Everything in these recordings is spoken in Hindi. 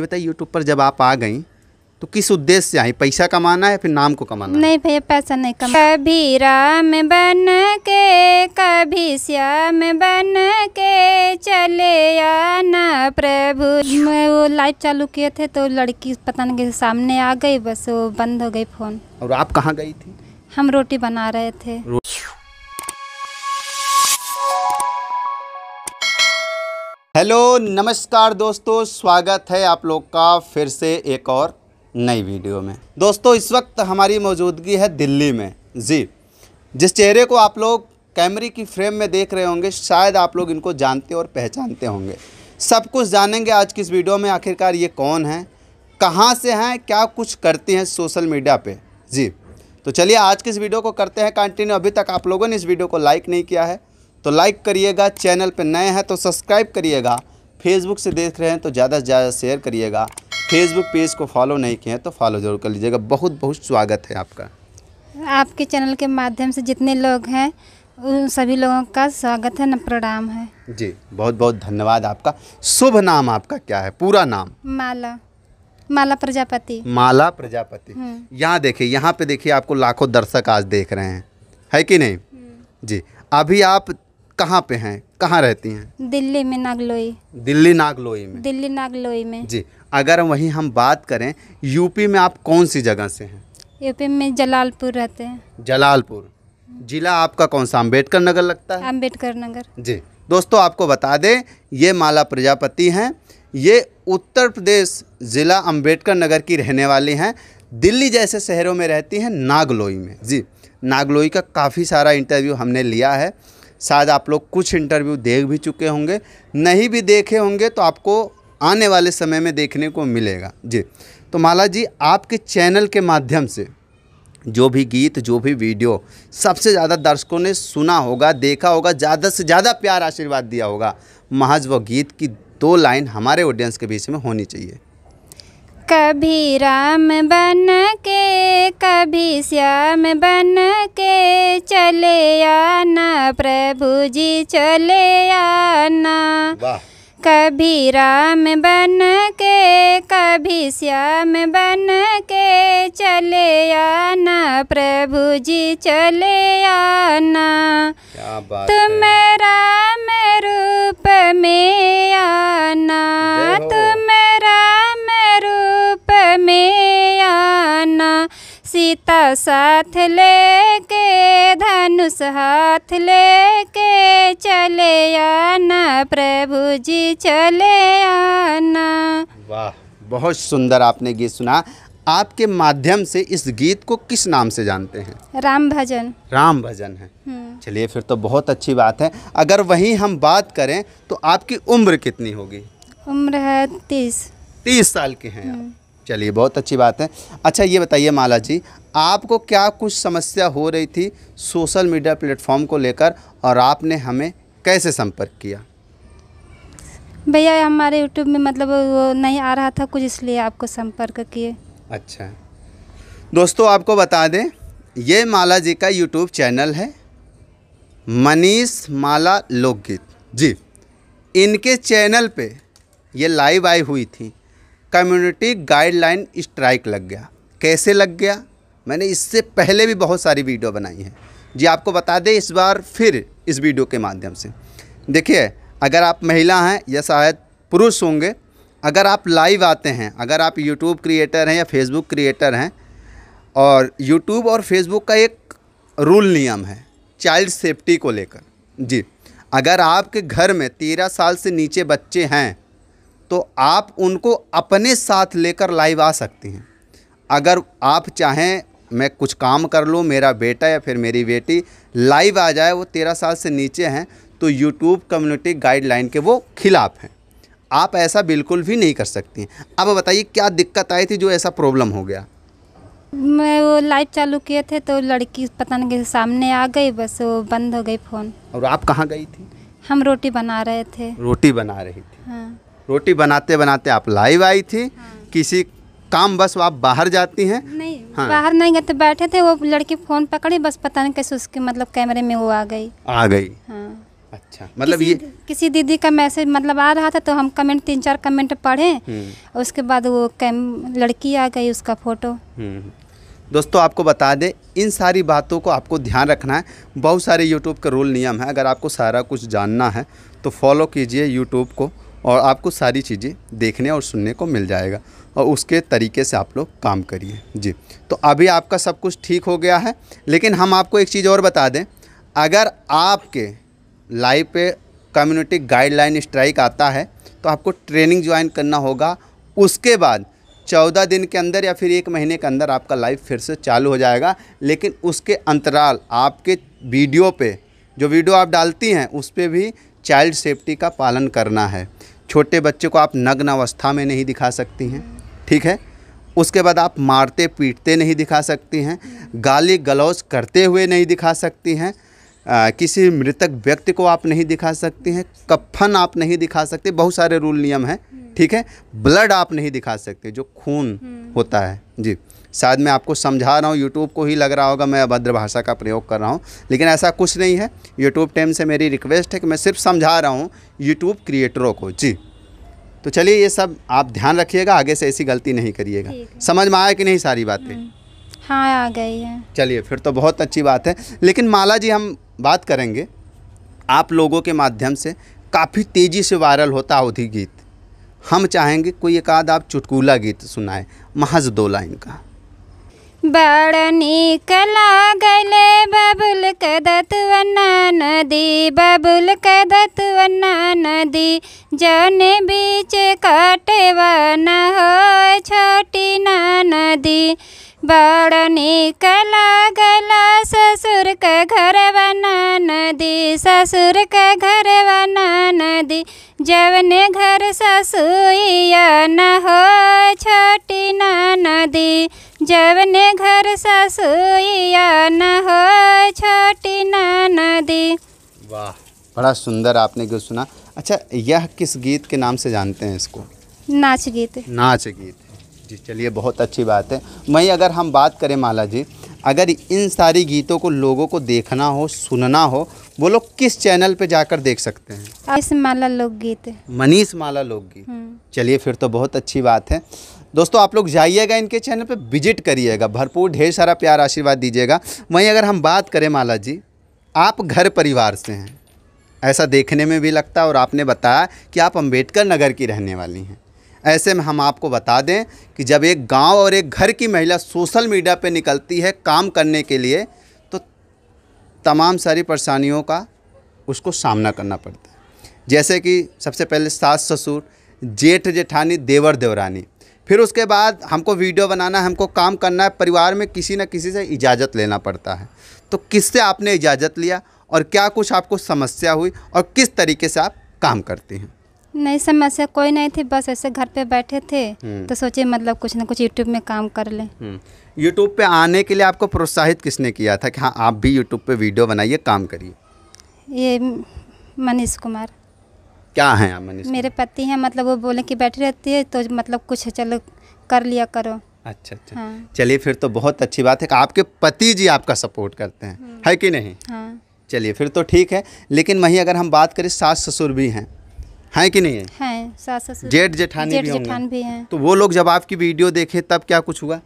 ये बताइए यूट्यूब पर जब आप आ गई तो किस उद्देश्य से आई पैसा कमाना है फिर नाम को कमाना नहीं भैया पैसा नहीं कमा कभी राम बन के कभी श्याम बन के चले आना प्रभु मैं वो लाइव चालू किए थे तो लड़की पता नहीं के सामने आ गई बस वो बंद हो गई फोन और आप कहाँ गई थी हम रोटी बना रहे थे हेलो नमस्कार दोस्तों स्वागत है आप लोग का फिर से एक और नई वीडियो में दोस्तों इस वक्त हमारी मौजूदगी है दिल्ली में जी जिस चेहरे को आप लोग कैमरे की फ्रेम में देख रहे होंगे शायद आप लोग इनको जानते और पहचानते होंगे सब कुछ जानेंगे आज की इस वीडियो में आखिरकार ये कौन है कहाँ से हैं क्या कुछ करते हैं सोशल मीडिया पर जी तो चलिए आज की इस वीडियो को करते हैं कंटिन्यू अभी तक आप लोगों ने इस वीडियो को लाइक नहीं किया है तो लाइक करिएगा चैनल पर नए हैं तो सब्सक्राइब करिएगा फेसबुक से देख रहे हैं तो ज़्यादा से ज़्यादा शेयर करिएगा फेसबुक पेज को फॉलो नहीं किए हैं तो फॉलो ज़रूर कर लीजिएगा बहुत बहुत स्वागत है आपका आपके चैनल के माध्यम से जितने लोग हैं उन सभी लोगों का स्वागत है न प्रणाम है जी बहुत बहुत धन्यवाद आपका शुभ नाम आपका क्या है पूरा नाम माला माला प्रजापति माला प्रजापति हम्म। यहाँ देखिए यहाँ पे देखिए आपको लाखों दर्शक आज देख रहे हैं है कि नहीं हम्म। जी अभी आप कहाँ पे हैं कहाँ रहती हैं दिल्ली में नागलोई दिल्ली नागलोई में दिल्ली नागलोई में जी अगर वहीं हम बात करें यूपी में आप कौन सी जगह से हैं यूपी में जलालपुर रहते हैं जलालपुर जिला आपका कौन सा अम्बेडकर नगर लगता है अम्बेडकर नगर जी दोस्तों आपको बता दें ये माला प्रजापति हैं ये उत्तर प्रदेश ज़िला अम्बेडकर नगर की रहने वाली हैं दिल्ली जैसे शहरों में रहती हैं नागलोई में जी नागलोई का काफ़ी सारा इंटरव्यू हमने लिया है शायद आप लोग कुछ इंटरव्यू देख भी चुके होंगे नहीं भी देखे होंगे तो आपको आने वाले समय में देखने को मिलेगा जी तो माला जी आपके चैनल के माध्यम से जो भी गीत जो भी वीडियो सबसे ज़्यादा दर्शकों ने सुना होगा देखा होगा ज़्यादा से ज़्यादा प्यार आशीर्वाद दिया होगा महज वह गीत की दो लाइन हमारे ऑडियंस के बीच में होनी चाहिए कभी राम बन के कभी श्याम बन के चले आना प्रभु जी चले आना कभी राम बन के कभी श्याम बन के चले आना प्रभु जी चले आना तुम राम रूप में सीता साथ लेके धनुष हाथ लेके चले आना प्रभु जी चले आना वाह बहुत सुंदर आपने गीत सुना आपके माध्यम से इस गीत को किस नाम से जानते हैं राम भजन राम भजन है हम्म। चलिए फिर तो बहुत अच्छी बात है अगर वहीं हम बात करें तो आपकी उम्र कितनी होगी उम्र है तीस तीस साल के हैं आप हम्म। चलिए बहुत अच्छी बात है अच्छा ये बताइए माला जी आपको क्या कुछ समस्या हो रही थी सोशल मीडिया प्लेटफॉर्म को लेकर और आपने हमें कैसे संपर्क किया भैया हमारे यूट्यूब में मतलब नहीं आ रहा था कुछ इसलिए आपको संपर्क किए अच्छा दोस्तों आपको बता दें ये माला जी का यूट्यूब चैनल है मनीष माला लोकगीत जी इनके चैनल पे ये लाइव आई हुई थी कम्युनिटी गाइडलाइन स्ट्राइक लग गया कैसे लग गया मैंने इससे पहले भी बहुत सारी वीडियो बनाई हैं जी आपको बता दें इस बार फिर इस वीडियो के माध्यम से देखिए अगर आप महिला हैं या शायद पुरुष होंगे अगर आप लाइव आते हैं अगर आप यूट्यूब क्रिएटर हैं या फेसबुक क्रिएटर हैं और यूट्यूब और फेसबुक का एक रूल नियम है चाइल्ड सेफ्टी को लेकर जी अगर आपके घर में तेरह साल से नीचे बच्चे हैं तो आप उनको अपने साथ लेकर लाइव आ सकते हैं अगर आप चाहें मैं कुछ काम कर लूँ मेरा बेटा या फिर मेरी बेटी लाइव आ जाए वो तेरह साल से नीचे हैं तो यूट्यूब कम्युनिटी गाइडलाइन के वो खिलाफ़ हैं आप ऐसा बिल्कुल भी नहीं कर सकती अब बताइए क्या दिक्कत आई थी जो ऐसा प्रॉब्लम हो गया मैं वो लाइव चालू किए थे तो लड़की पता नहीं सामने आ गई बस वो बंद हो गई फ़ोन और आप कहाँ गई थी हम रोटी बना रहे थे रोटी बना रही थी हाँ रोटी बनाते बनाते आप लाइव आई थी हाँ। किसी काम बस आप बाहर जाती हैं नहीं हाँ। बाहर नहीं गए तो बैठे थे वो लड़की फ़ोन पकड़ी बस पता नहीं कैसे उसके मतलब कैमरे में वो आ गई आ गई हाँ अच्छा मतलब किसी, ये किसी दीदी का मैसेज मतलब आ रहा था तो हम कमेंट तीन चार कमेंट पढ़े हम्म। उसके बाद वो कैम लड़की आ गई उसका फ़ोटो हम्म। दोस्तों आपको बता दें इन सारी बातों को आपको ध्यान रखना है बहुत सारे यूट्यूब का रूल नियम है अगर आपको सारा कुछ जानना है तो फॉलो कीजिए यूट्यूब को और आपको सारी चीज़ें देखने और सुनने को मिल जाएगा और उसके तरीके से आप लोग काम करिए जी तो अभी आपका सब कुछ ठीक हो गया है लेकिन हम आपको एक चीज़ और बता दें अगर आपके लाइव पे कम्युनिटी गाइडलाइन स्ट्राइक आता है तो आपको ट्रेनिंग ज्वाइन करना होगा उसके बाद चौदह दिन के अंदर या फिर एक महीने के अंदर आपका लाइव फिर से चालू हो जाएगा लेकिन उसके अंतराल आपके वीडियो पर जो वीडियो आप डालती हैं उस पर भी चाइल्ड सेफ्टी का पालन करना है छोटे बच्चे को आप नग्न अवस्था में नहीं दिखा सकती हैं ठीक है उसके बाद आप मारते पीटते नहीं दिखा सकती हैं गाली गलौज करते हुए नहीं दिखा सकती हैं किसी मृतक व्यक्ति को आप नहीं दिखा सकती हैं कफन आप नहीं दिखा सकते बहुत सारे रूल नियम हैं ठीक है ब्लड आप नहीं दिखा सकते जो खून हम्म। होता है जी शायद मैं आपको समझा रहा हूँ यूट्यूब को ही लग रहा होगा मैं अभद्र भाषा का प्रयोग कर रहा हूँ लेकिन ऐसा कुछ नहीं है यूट्यूब टेम से मेरी रिक्वेस्ट है कि मैं सिर्फ समझा रहा हूँ यूट्यूब क्रिएटरों को जी तो चलिए ये सब आप ध्यान रखिएगा आगे से ऐसी गलती नहीं करिएगा समझ में आया कि नहीं सारी बातें हम्म। हाँ आ गई है चलिए फिर तो बहुत अच्छी बात है लेकिन माला जी हम बात करेंगे आप लोगों के माध्यम से काफ़ी तेज़ी से वायरल होता अवधि गीत हम चाहेंगे कोई एक आध आप चुटकुला गीत सुनाएं महज दो लाइन का बड़ निक लागल बबुल कदतवना नदी बबुल कदतवना नदी जन बीच काटवना हो छोटी ना नदी बड़ निक लगला ससुर के बना नदी ससुर के बना नदी जवन घर ससुईया न हो छोटी नदी जवन घर ससुईया न हो छोटी नदी वाह बड़ा सुंदर आपने गीत सुना अच्छा यह किस गीत के नाम से जानते हैं इसको नाच गीत नाच गीत जी चलिए बहुत अच्छी बात है वहीं अगर हम बात करें माला जी अगर इन सारी गीतों को लोगों को देखना हो सुनना हो वो लोग किस चैनल पे जाकर देख सकते हैं मनीष माला लोकगीत मनीष माला लोकगीत हम्म। चलिए फिर तो बहुत अच्छी बात है दोस्तों आप लोग जाइएगा इनके चैनल पे विजिट करिएगा भरपूर ढेर सारा प्यार आशीर्वाद दीजिएगा वहीं अगर हम बात करें माला जी आप घर परिवार से हैं ऐसा देखने में भी लगता है और आपने बताया कि आप अम्बेडकर नगर की रहने वाली हैं ऐसे में हम आपको बता दें कि जब एक गांव और एक घर की महिला सोशल मीडिया पे निकलती है काम करने के लिए तो तमाम सारी परेशानियों का उसको सामना करना पड़ता है जैसे कि सबसे पहले सास ससुर जेठ जेठानी देवर देवरानी फिर उसके बाद हमको वीडियो बनाना है हमको काम करना है परिवार में किसी न किसी से इजाज़त लेना पड़ता है तो किससे आपने इजाज़त लिया और क्या कुछ आपको समस्या हुई और किस तरीके से आप काम करती हैं नहीं समस्या कोई नहीं थी बस ऐसे घर पे बैठे थे हम्म। तो सोचे मतलब कुछ ना कुछ यूट्यूब में काम कर ले यूट्यूब हम्म। पे आने के लिए आपको प्रोत्साहित किसने किया था कि हाँ आप भी यूट्यूब पे वीडियो बनाइए काम करिए ये मनीष कुमार क्या है आप मनीष मेरे पति हैं मतलब वो बोले कि बैठी रहती है तो मतलब कुछ चलो कर लिया करो अच्छा अच्छा हाँ। चलिए फिर तो बहुत अच्छी बात है कि आपके पति जी आपका सपोर्ट करते हैं हम्म। है कि नहीं हाँ। चलिए फिर तो ठीक है लेकिन वहीं अगर हम बात करें सास ससुर भी हैं है कि नहीं है जेठ जेठानी भी हैं तो वो लोग जब आपकी वीडियो देखे तब क्या कुछ हुआ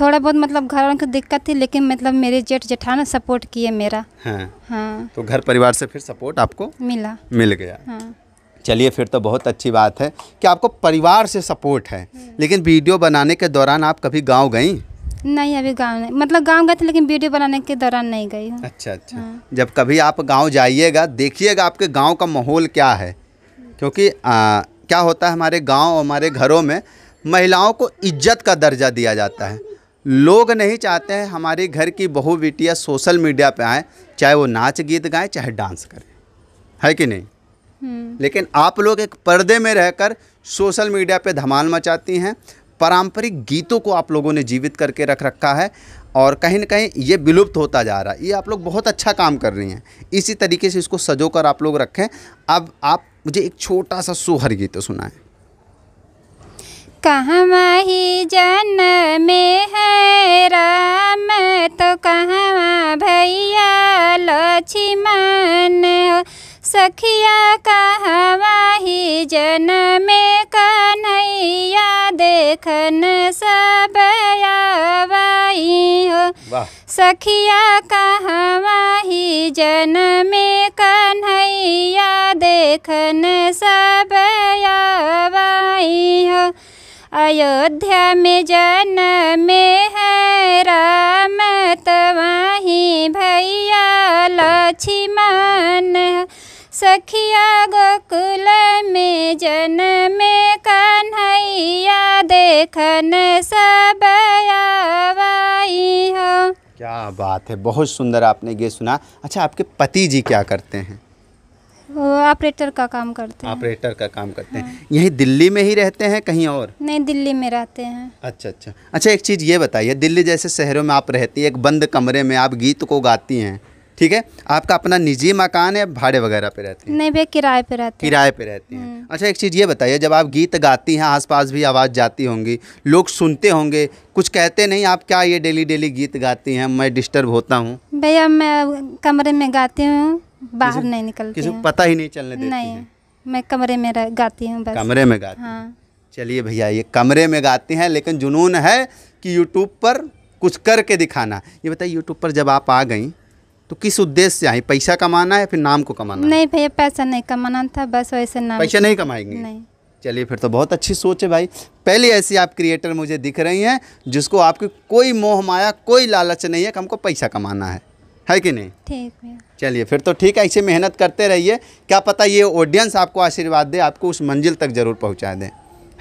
थोड़ा बहुत मतलब घर वालों को दिक्कत थी लेकिन मतलब मेरे जेठ जेठान सपोर्ट किए मेरा हाँ हाँ तो घर परिवार से फिर सपोर्ट आपको मिला मिल गया हाँ चलिए फिर तो बहुत अच्छी बात है कि आपको परिवार से सपोर्ट है लेकिन वीडियो बनाने के दौरान आप कभी गांव गई नहीं अभी गांव नहीं मतलब गांव गए थे लेकिन वीडियो बनाने के दौरान नहीं गई अच्छा अच्छा हाँ। जब कभी आप गाँव जाइएगा देखिएगा आपके गाँव का माहौल क्या है क्योंकि आ, क्या होता है हमारे गांव और हमारे घरों में महिलाओं को इज्जत का दर्जा दिया जाता है लोग नहीं चाहते हैं हमारे घर की बहू बेटियाँ सोशल मीडिया पे आएँ चाहे वो नाच गीत गाएँ चाहे डांस करें है कि नहीं हम्म। लेकिन आप लोग एक पर्दे में रहकर सोशल मीडिया पे धमाल मचाती हैं पारंपरिक गीतों को आप लोगों ने जीवित करके रख रखा है और कहीं ना कहीं ये विलुप्त होता जा रहा है ये आप लोग बहुत अच्छा काम कर रही हैं इसी तरीके से इसको सजो कर आप लोग रखें अब आप मुझे एक छोटा सा सोहर गीत है कहाँ माही जन में है राम तो कहाँ भैया लक्ष्मण सखिया कहाँ माही जन में कन्हैया देखन सब सखिया कहवाही में कन्हैया देखन सब आवाई हो अयोध्या में जन में है राम तवाही भैया लक्ष्मण सखिया गोकुल में जन में कन्हैया देखन सब आवा आई हो क्या बात है बहुत सुंदर आपने ये सुना अच्छा आपके पति जी क्या करते हैं ऑपरेटर का काम करते हैं ऑपरेटर का काम करते हाँ। हैं यही दिल्ली में ही रहते हैं कहीं और नहीं दिल्ली में रहते हैं अच्छा अच्छा अच्छा एक चीज़ ये बताइए दिल्ली जैसे शहरों में आप रहती है एक बंद कमरे में आप गीत को गाती हैं ठीक है आपका अपना निजी मकान है भाड़े वगैरह पे रहती है नहीं भैया किराए पे रहते किराए पे रहती हैं हम्म। अच्छा एक चीज़ ये बताइए जब आप गीत गाती हैं आसपास भी आवाज़ जाती होंगी लोग सुनते होंगे कुछ कहते नहीं आप क्या ये डेली डेली गीत गाती हैं मैं डिस्टर्ब होता हूँ भैया मैं कमरे में गाती हूँ बाहर नहीं निकलती किसी पता ही नहीं चलने देती नहीं मैं कमरे में गाती हूँ कमरे में गाती हूँ हाँ। चलिए भैया ये कमरे में गाती हैं लेकिन जुनून है कि यूट्यूब पर कुछ करके दिखाना ये बताइए यूट्यूब पर जब आप आ गई तो किस उद्देश्य से आई पैसा कमाना है फिर नाम को कमाना नहीं भैया पैसा नहीं कमाना था बस वैसे नाम पैसा नहीं कमाएंगे नहीं चलिए फिर तो बहुत अच्छी सोच है भाई पहले ऐसी आप क्रिएटर मुझे दिख रही हैं जिसको आपकी कोई मोह माया कोई लालच नहीं है कि हमको पैसा कमाना है है कि नहीं ठीक चलिए फिर तो ठीक है ऐसे मेहनत करते रहिए क्या पता ये ऑडियंस आपको आशीर्वाद दे आपको उस मंजिल तक ज़रूर पहुँचा दें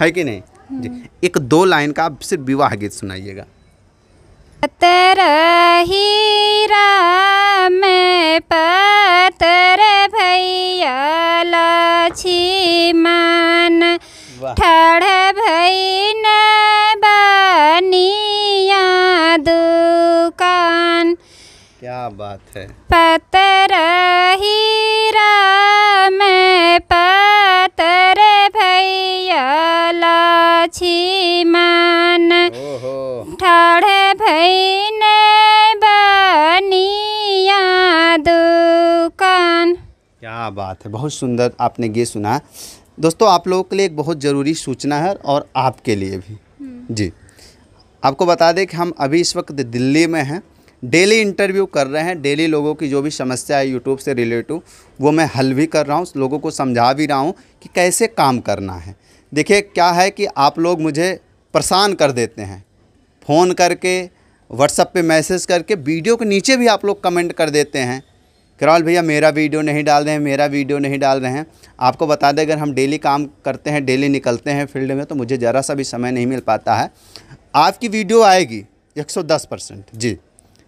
है कि नहीं हम्म। जी एक दो लाइन का आप सिर्फ विवाह गीत सुनाइएगा पतर हीरा में पतर भैया लाछी मान ठड़ भैन बनिया दुकान क्या बात है पतर बात है बहुत सुंदर आपने ये सुना दोस्तों आप लोगों के लिए एक बहुत ज़रूरी सूचना है और आपके लिए भी हम्म। जी आपको बता दें कि हम अभी इस वक्त दिल्ली में हैं डेली इंटरव्यू कर रहे हैं डेली लोगों की जो भी समस्या है यूट्यूब से रिलेटिव वो मैं हल भी कर रहा हूँ लोगों को समझा भी रहा हूँ कि कैसे काम करना है देखिए क्या है कि आप लोग मुझे परेशान कर देते हैं फ़ोन करके व्हाट्सअप पे मैसेज करके वीडियो के नीचे भी आप लोग कमेंट कर देते हैं करवाल भैया मेरा वीडियो नहीं डाल रहे हैं मेरा वीडियो नहीं डाल रहे हैं आपको बता दें अगर हम डेली काम करते हैं डेली निकलते हैं फील्ड में तो मुझे ज़रा सा भी समय नहीं मिल पाता है आपकी वीडियो आएगी 110 परसेंट जी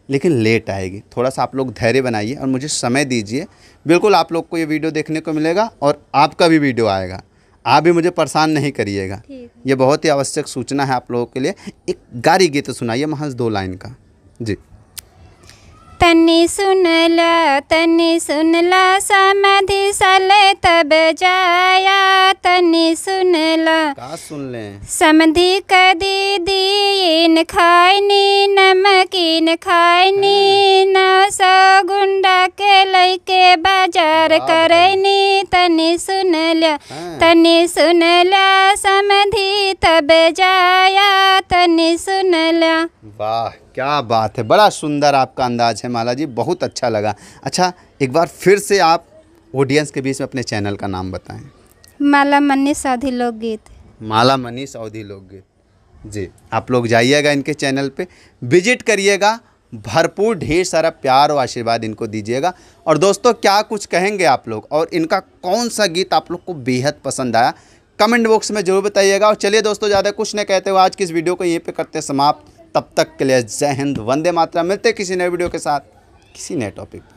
लेकिन लेट आएगी थोड़ा सा आप लोग धैर्य बनाइए और मुझे समय दीजिए बिल्कुल आप लोग को ये वीडियो देखने को मिलेगा और आपका भी वीडियो आएगा आप भी मुझे परेशान नहीं करिएगा ये बहुत ही आवश्यक सूचना है आप लोगों के लिए एक गारी गीत सुनाइए महज दो लाइन का जी तनी सुनला तनी सुनला समाधि सले तब जाया तनी सुनला का सुन ले समधि कदी दीन खाइनी नमकीन खाईनी हाँ। ना सा गुंडा के लेके बाजार करैनी तनी सुनला हाँ। तनी सुनला समाधि तब जाया तनी सुनला वाह क्या बात है बड़ा सुंदर आपका अंदाज है माला जी बहुत अच्छा लगा अच्छा एक बार फिर से आप ऑडियंस के बीच में अपने चैनल का नाम बताएं माला मनी साधी लोकगीत माला मनी साधी लोकगीत जी आप लोग जाइएगा इनके चैनल पे विजिट करिएगा भरपूर ढेर सारा प्यार और आशीर्वाद इनको दीजिएगा और दोस्तों क्या कुछ कहेंगे आप लोग और इनका कौन सा गीत आप लोग को बेहद पसंद आया कमेंट बॉक्स में जरूर बताइएगा और चलिए दोस्तों ज़्यादा कुछ नहीं कहते हुए आज की इस वीडियो को यहीं पे करते समाप्त तब तक के लिए जय हिंद वंदे मातरा मिलते किसी नए वीडियो के साथ किसी नए टॉपिक